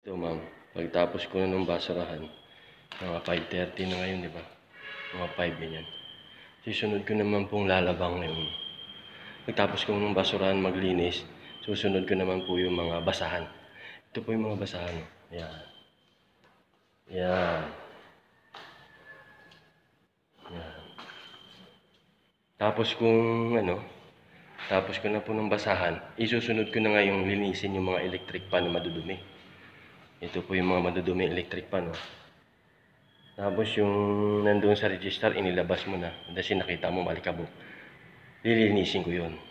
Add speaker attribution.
Speaker 1: Ito ma'am, pagtapos ko nung basurahan, mga 5.30 na ngayon, di ba? Mga 5 ganyan. Susunod ko naman pong lalabang ngayon. Pagtapos ko nung basurahan maglinis, susunod ko naman po yung mga basahan. Ito po yung mga basahan. Ayan. Yan. Yan. Tapos kung ano, tapos ko na po nung basahan, isusunod ko na nga yung linisin yung mga electric pan na madudumi. Ito po yung mga madudumi electric pan. Oh. Tapos yung nandun sa register, inilabas mo na. Dahil nakita mo malikabok. Lilinisin ko yun.